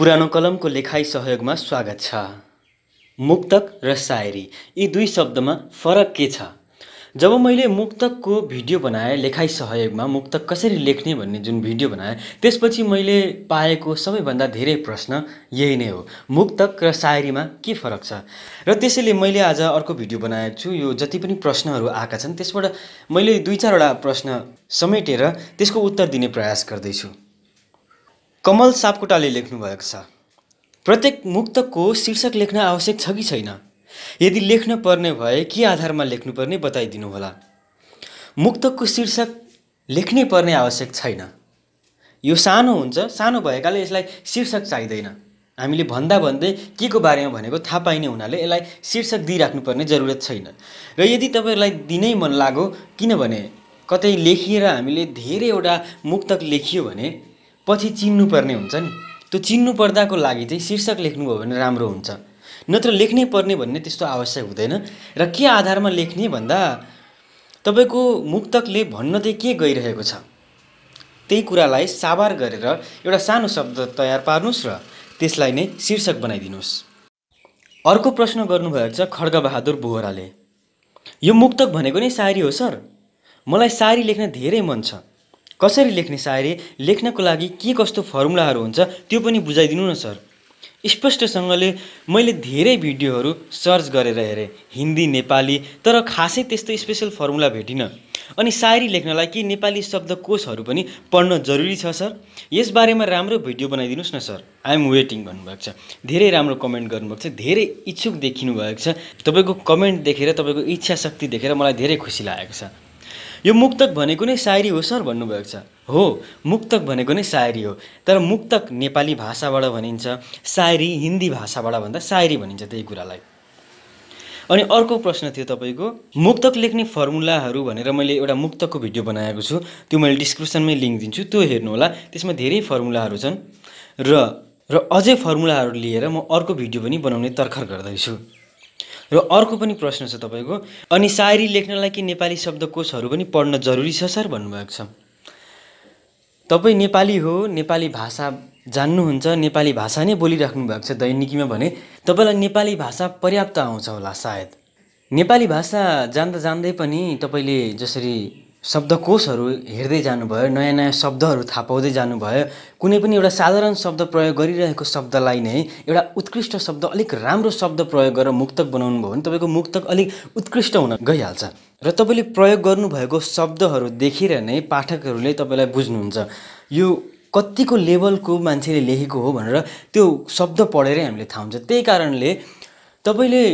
पुरानो कलमको लेखाइ सहयोगमा स्वागत छ मुक्तक र सायरी यी दुई शब्दमा फरक के छ जब मैले मुक्तकको भिडियो बनाएँ लेखाइ सहयोगमा मुक्तक कसरी लेख्ने भन्ने जुन भिडियो बनाएँ त्यसपछि मैले पाएको सबैभन्दा धेरै प्रश्न यही नै हो मुक्तक र सायरीमा के फरक छ र त्यसैले मैले आज अर्को भिडियो बनाएको छु यो जति पनि प्रश्नहरू आएका छन् त्यसबाट मैले दुई चारवटा प्रश्न समेटेर त्यसको उत्तर दिने प्रयास गर्दैछु कमल सापकोटाले लेख्नुभएको छ प्रत्येक मुक्तको शीर्षक लेख्न आवश्यक छ कि छैन यदि लेख्न पर्ने भए के आधारमा लेख्नुपर्ने बताइदिनु होला मुक्तकको शीर्षक लेख्नै पर्ने आवश्यक छैन यो सानो हुन्छ सानो भएकाले यसलाई शीर्षक चाहिँदैन हामीले भन्दा भन्दै के को बारेमा भनेको थाहा पाइने हुनाले यसलाई शीर्षक दिइराख्नुपर्ने जरुरत छैन र यदि तपाईँहरूलाई दिनै मन लाग्यो किनभने कतै लेखिएर हामीले धेरैवटा मुक्तक लेखियो भने पछि चिन्नुपर्ने हुन्छ नि त्यो पर्दाको लागि चाहिँ शीर्षक लेख्नुभयो भने राम्रो हुन्छ नत्र लेख्नै पर्ने भन्ने त्यस्तो आवश्यक हुँदैन र के आधारमा लेख्ने भन्दा तपाईँको मुक्तकले भन्न चाहिँ के गइरहेको छ त्यही कुरालाई साबार गरेर एउटा सानो शब्द तयार पार्नुहोस् र त्यसलाई नै शीर्षक बनाइदिनुहोस् अर्को प्रश्न गर्नुभएको छ खड्गबहादुर बोहराले यो मुक्तक भनेको नै सायरी हो सर मलाई सायरी लेख्न धेरै मन छ कसरी लेख्ने सायरी लेख्नको लागि के कस्तो फर्मुलाहरू हुन्छ त्यो पनि बुझाइदिनु न सर स्पष्टसँगले मैले धेरै भिडियोहरू सर्च गरेर हेरेँ हिन्दी नेपाली तर खासै त्यस्तो स्पेसल फर्मुला भेटिनँ अनि सायरी लेख्नलाई के नेपाली कोषहरू पनि पढ्न जरुरी छ सर यसबारेमा राम्रो भिडियो बनाइदिनुहोस् न सर आइएम वेटिङ भन्नुभएको छ धेरै राम्रो कमेन्ट गर्नुभएको छ धेरै इच्छुक देखिनु भएको छ तपाईँको कमेन्ट देखेर तपाईँको इच्छा शक्ति देखेर मलाई धेरै खुसी लागेको छ यो मुक्तक भनेको नै सायरी हो सर भन्नुभएको छ हो मुक्तक भनेको नै सायरी हो तर मुक्तक नेपाली भाषाबाट भनिन्छ सायरी हिन्दी भाषाबाट भन्दा सायरी भनिन्छ त्यही कुरालाई अनि अर्को प्रश्न थियो तपाईँको मुक्तक लेख्ने फर्मुलाहरू भनेर मैले एउटा मुक्तकको भिडियो बनाएको छु त्यो मैले डिस्क्रिप्सनमै लिङ्क दिन्छु त्यो हेर्नुहोला त्यसमा धेरै फर्मुलाहरू छन् र र अझै फर्मुलाहरू लिएर म अर्को भिडियो पनि बनाउने तर्खर गर्दैछु र अर्को पनि प्रश्न छ तपाईँको अनि सायरी लेख्नलाई कि नेपाली शब्दकोशहरू पनि पढ्न जरुरी छ सर भन्नुभएको छ तपाईँ नेपाली हो नेपाली भाषा जान्नुहुन्छ नेपाली भाषा नै बोलिराख्नु भएको छ दैनिकीमा भने तपाईँलाई नेपाली भाषा पर्याप्त आउँछ होला सायद नेपाली भाषा जान्दा जान्दै पनि तपाईँले जसरी शब्दकोशहरू हेर्दै जानुभयो नयाँ नयाँ शब्दहरू थाहा पाउँदै जानुभयो कुनै पनि एउटा साधारण शब्द प्रयोग गरिरहेको शब्दलाई नै एउटा उत्कृष्ट शब्द अलिक राम्रो शब्द प्रयोग गरेर मुक्तक बनाउनु भयो भने तपाईँको मुक्तक अलिक उत्कृष्ट हुन गइहाल्छ र तपाईँले प्रयोग गर्नुभएको शब्दहरू देखेर नै पाठकहरूले तपाईँलाई बुझ्नुहुन्छ यो कतिको लेभलको मान्छेले लेखेको हो भनेर त्यो शब्द पढेरै हामीले थाहा हुन्छ त्यही कारणले तपाईँले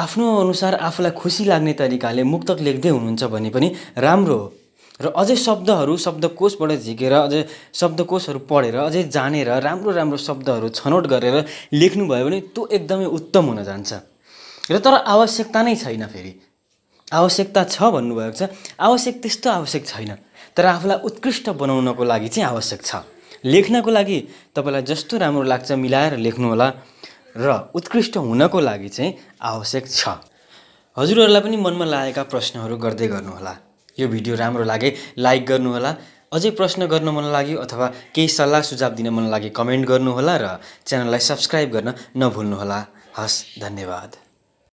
आफ्नो अनुसार आफूलाई खुसी लाग्ने तरिकाले मुक्तक लेख्दै हुनुहुन्छ भने पनि राम्रो हो र अझै शब्दहरू शब्दकोशबाट झिकेर अझै शब्दकोशहरू पढेर अझै जानेर राम्रो राम्रो शब्दहरू छनौट गरेर लेख्नुभयो भने त्यो एकदमै उत्तम हुन जान्छ र तर आवश्यकता नै छैन फेरि आवश्यकता छ भन्नुभएको छ आवश्यक त्यस्तो आवश्यक छैन तर आफूलाई उत्कृष्ट बनाउनको लागि चाहिँ आवश्यक छ लेख्नको लागि तपाईँलाई जस्तो राम्रो लाग्छ मिलाएर लेख्नुहोला र उत्कृष्ट हुनको लागि चाहिँ आवश्यक छ हजुरहरूलाई पनि मनमा लागेका प्रश्नहरू गर्दै गर्नुहोला यो भिडियो राम्रो लागे लाइक गर्नुहोला अझै प्रश्न गर्न मन लाग्यो अथवा केही सल्लाह सुझाव दिन मन लाग्यो कमेन्ट गर्नुहोला र च्यानललाई सब्सक्राइब गर्न नभुल्नुहोला हस् धन्यवाद